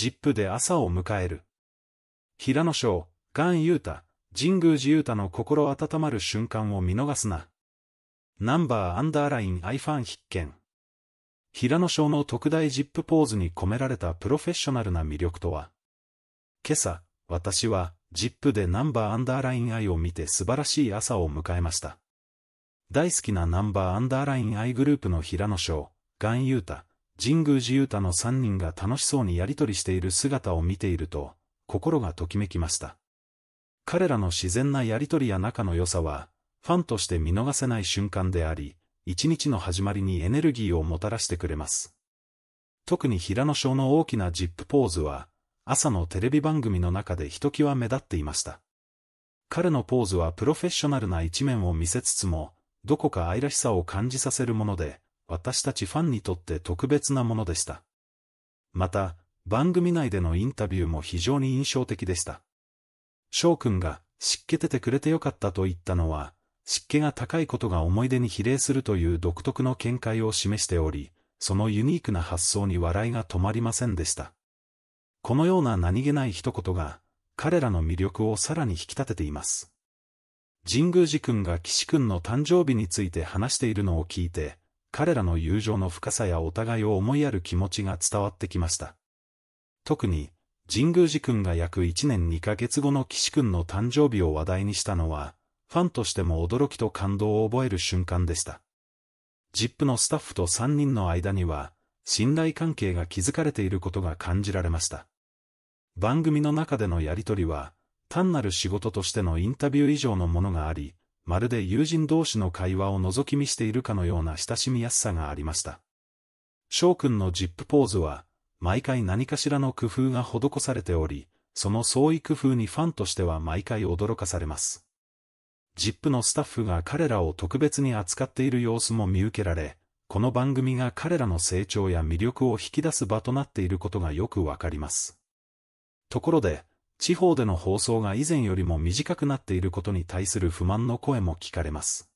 ジップで朝を迎える。平野翔、ガン・ユータ、神宮寺ユータの心温まる瞬間を見逃すな。ナンバーアンダーラインアイファン必見。平野翔の特大ジップポーズに込められたプロフェッショナルな魅力とは今朝、私は、ジップでナンバーアンダーラインアイを見て素晴らしい朝を迎えました。大好きなナンバーアンダーラインアイグループの平野翔、ガンユータ、神宮寺勇太の3人が楽しそうにやりとりしている姿を見ていると、心がときめきました。彼らの自然なやりとりや仲の良さは、ファンとして見逃せない瞬間であり、一日の始まりにエネルギーをもたらしてくれます。特に平野翔の大きなジップポーズは、朝のテレビ番組の中でひときわ目立っていました。彼のポーズはプロフェッショナルな一面を見せつつも、どこか愛らしさを感じさせるもので、私たちファンにとって特別なものでした。また、番組内でのインタビューも非常に印象的でした。翔くんが、湿気出てくれてよかったと言ったのは、湿気が高いことが思い出に比例するという独特の見解を示しており、そのユニークな発想に笑いが止まりませんでした。このような何気ない一言が、彼らの魅力をさらに引き立てています。神宮寺君が岸君の誕生日について話しているのを聞いて、彼らの友情の深さやお互いを思いやる気持ちが伝わってきました。特に、神宮寺君が約1年2ヶ月後の岸君の誕生日を話題にしたのは、ファンとしても驚きと感動を覚える瞬間でした。ZIP のスタッフと3人の間には、信頼関係が築かれていることが感じられました。番組の中でのやりとりは、単なる仕事としてのインタビュー以上のものがあり、まるで友人同士の会話を覗き見しているかのような親しみやすさがありました。翔くんのジップポーズは、毎回何かしらの工夫が施されており、その創意工夫にファンとしては毎回驚かされます。ジップのスタッフが彼らを特別に扱っている様子も見受けられ、この番組が彼らの成長や魅力を引き出す場となっていることがよくわかります。ところで、地方での放送が以前よりも短くなっていることに対する不満の声も聞かれます。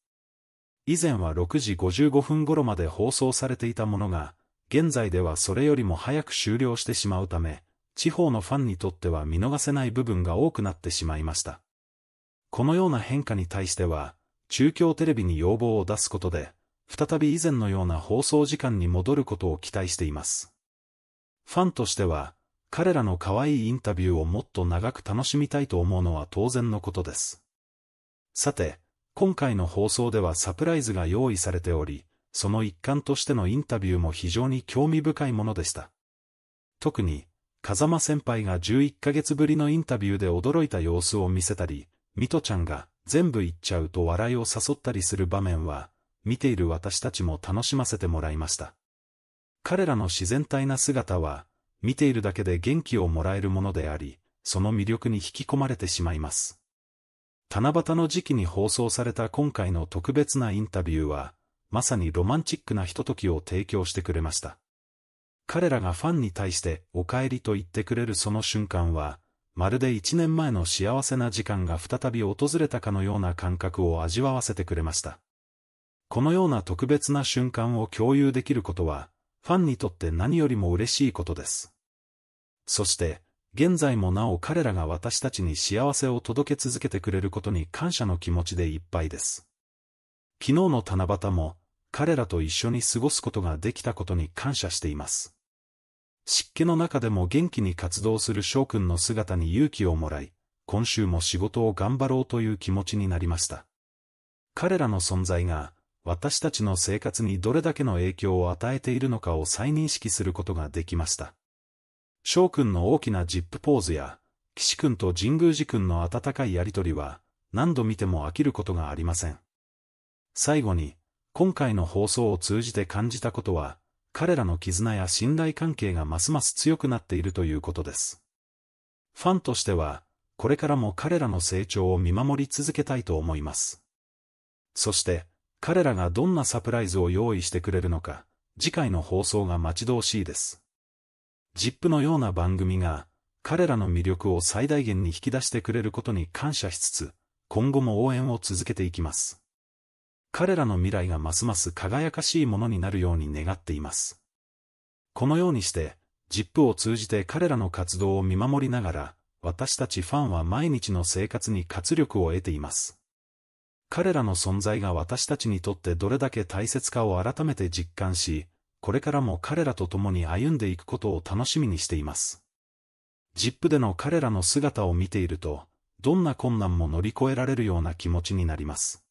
以前は6時55分頃まで放送されていたものが、現在ではそれよりも早く終了してしまうため、地方のファンにとっては見逃せない部分が多くなってしまいました。このような変化に対しては、中京テレビに要望を出すことで、再び以前のような放送時間に戻ることを期待しています。ファンとしては、彼らの可愛いインタビューをもっと長く楽しみたいと思うのは当然のことです。さて、今回の放送ではサプライズが用意されており、その一環としてのインタビューも非常に興味深いものでした。特に、風間先輩が11ヶ月ぶりのインタビューで驚いた様子を見せたり、ミトちゃんが全部言っちゃうと笑いを誘ったりする場面は、見ている私たちも楽しませてもらいました。彼らの自然体な姿は、見ているだけで元気をもらえるものであり、その魅力に引き込まれてしまいます。七夕の時期に放送された今回の特別なインタビューは、まさにロマンチックなひとときを提供してくれました。彼らがファンに対してお帰りと言ってくれるその瞬間は、まるで一年前の幸せな時間が再び訪れたかのような感覚を味わわせてくれました。このような特別な瞬間を共有できることは、ファンにとって何よりも嬉しいことです。そして、現在もなお彼らが私たちに幸せを届け続けてくれることに感謝の気持ちでいっぱいです。昨日の七夕も、彼らと一緒に過ごすことができたことに感謝しています。湿気の中でも元気に活動する翔くんの姿に勇気をもらい、今週も仕事を頑張ろうという気持ちになりました。彼らの存在が、私たちの生活にどれだけの影響を与えているのかを再認識することができました。翔くんの大きなジップポーズや、岸くんと神宮寺くんの温かいやりとりは、何度見ても飽きることがありません。最後に、今回の放送を通じて感じたことは、彼らの絆や信頼関係がますます強くなっているということです。ファンとしては、これからも彼らの成長を見守り続けたいと思います。そして、彼らがどんなサプライズを用意してくれるのか、次回の放送が待ち遠しいです。ZIP のような番組が、彼らの魅力を最大限に引き出してくれることに感謝しつつ、今後も応援を続けていきます。彼らの未来がますます輝かしいものになるように願っています。このようにして、ZIP を通じて彼らの活動を見守りながら、私たちファンは毎日の生活に活力を得ています。彼らの存在が私たちにとってどれだけ大切かを改めて実感し、これからも彼らと共に歩んでいくことを楽しみにしています。ジップでの彼らの姿を見ていると、どんな困難も乗り越えられるような気持ちになります。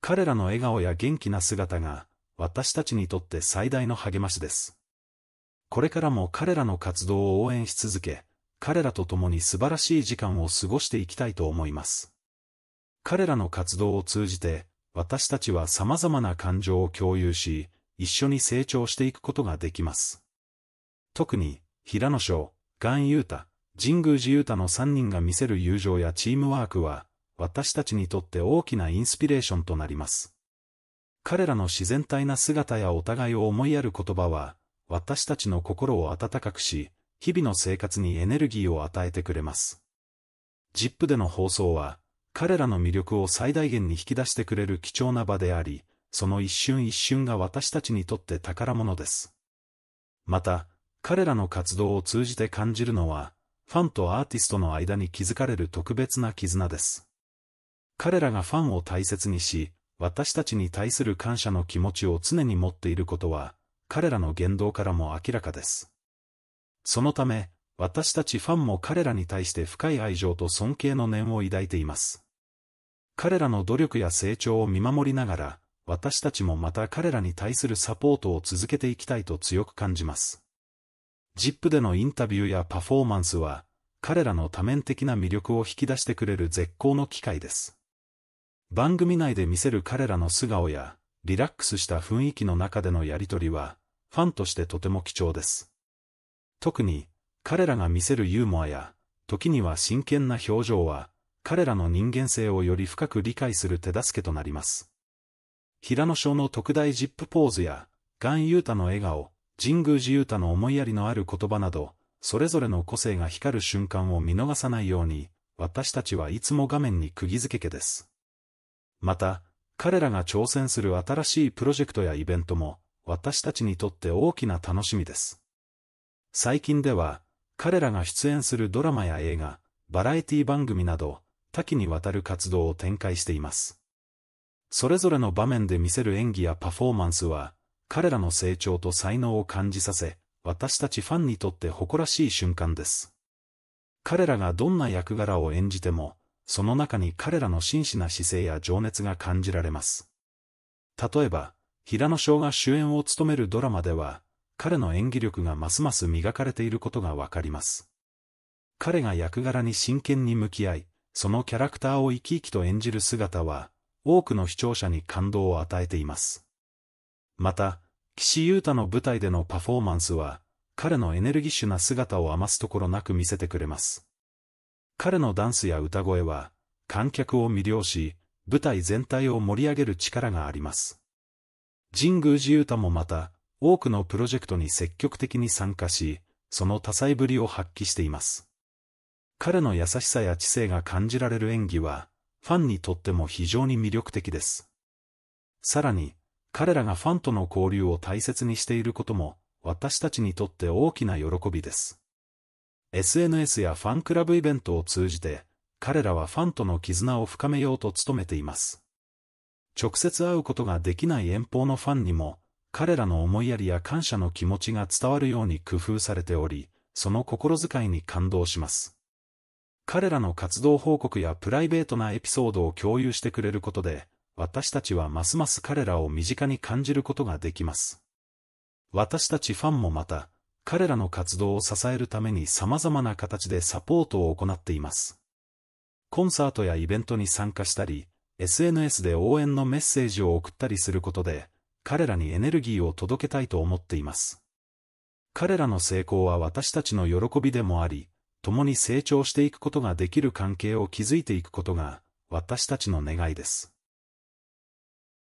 彼らの笑顔や元気な姿が、私たちにとって最大の励ましです。これからも彼らの活動を応援し続け、彼らと共に素晴らしい時間を過ごしていきたいと思います。彼らの活動を通じて、私たちは様々な感情を共有し、一緒に成長していくことができます。特に、平野翔、岩優太、神宮寺優太の3人が見せる友情やチームワークは、私たちにとって大きなインスピレーションとなります。彼らの自然体な姿やお互いを思いやる言葉は、私たちの心を温かくし、日々の生活にエネルギーを与えてくれます。ZIP での放送は、彼らの魅力を最大限に引き出してくれる貴重な場であり、その一瞬一瞬が私たちにとって宝物です。また、彼らの活動を通じて感じるのは、ファンとアーティストの間に築かれる特別な絆です。彼らがファンを大切にし、私たちに対する感謝の気持ちを常に持っていることは、彼らの言動からも明らかです。そのため、私たちファンも彼らに対して深い愛情と尊敬の念を抱いています。彼らの努力や成長を見守りながら、私たちもまた彼らに対するサポートを続けていきたいと強く感じます。ZIP でのインタビューやパフォーマンスは、彼らの多面的な魅力を引き出してくれる絶好の機会です。番組内で見せる彼らの素顔や、リラックスした雰囲気の中でのやりとりは、ファンとしてとても貴重です。特に、彼らが見せるユーモアや、時には真剣な表情は、彼らの人間性をより深く理解する手助けとなります。平野翔の特大ジップポーズや、ガン・ユータの笑顔、神宮寺ユータの思いやりのある言葉など、それぞれの個性が光る瞬間を見逃さないように、私たちはいつも画面に釘付けです。また、彼らが挑戦する新しいプロジェクトやイベントも、私たちにとって大きな楽しみです。最近では、彼らが出演するドラマや映画、バラエティ番組など、多岐にわたる活動を展開しています。それぞれの場面で見せる演技やパフォーマンスは、彼らの成長と才能を感じさせ、私たちファンにとって誇らしい瞬間です。彼らがどんな役柄を演じても、その中に彼らの真摯な姿勢や情熱が感じられます。例えば、平野翔が主演を務めるドラマでは、彼の演技力がますます磨かれていることがわかります。彼が役柄に真剣に向き合い、そのキャラクターを生き生きと演じる姿は、多くの視聴者に感動を与えています。また、岸優太の舞台でのパフォーマンスは、彼のエネルギッシュな姿を余すところなく見せてくれます。彼のダンスや歌声は、観客を魅了し、舞台全体を盛り上げる力があります。神宮寺優太もまた、多くのプロジェクトに積極的に参加し、その多彩ぶりを発揮しています。彼の優しさや知性が感じられる演技は、ファンにとっても非常に魅力的です。さらに、彼らがファンとの交流を大切にしていることも、私たちにとって大きな喜びです。SNS やファンクラブイベントを通じて、彼らはファンとの絆を深めようと努めています。直接会うことができない遠方のファンにも、彼らの思いやりや感謝の気持ちが伝わるように工夫されており、その心遣いに感動します。彼らの活動報告やプライベートなエピソードを共有してくれることで、私たちはますます彼らを身近に感じることができます。私たちファンもまた、彼らの活動を支えるために様々な形でサポートを行っています。コンサートやイベントに参加したり、SNS で応援のメッセージを送ったりすることで、彼らにエネルギーを届けたいと思っています。彼らの成功は私たちの喜びでもあり、共に成長していくことができる関係を築いていくことが、私たちの願いです。